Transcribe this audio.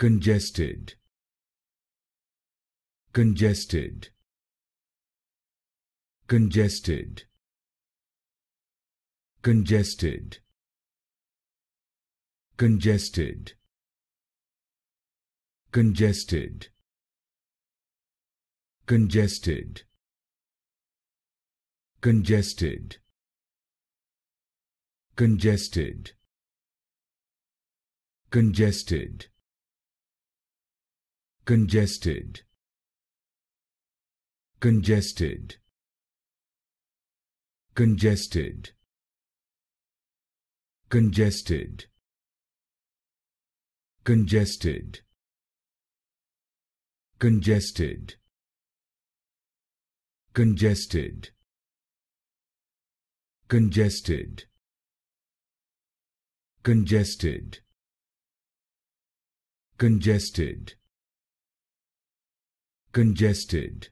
congested congested congested congested congested congested congested congested congested congested congested congested congested congested congested congested congested congested congested congested congested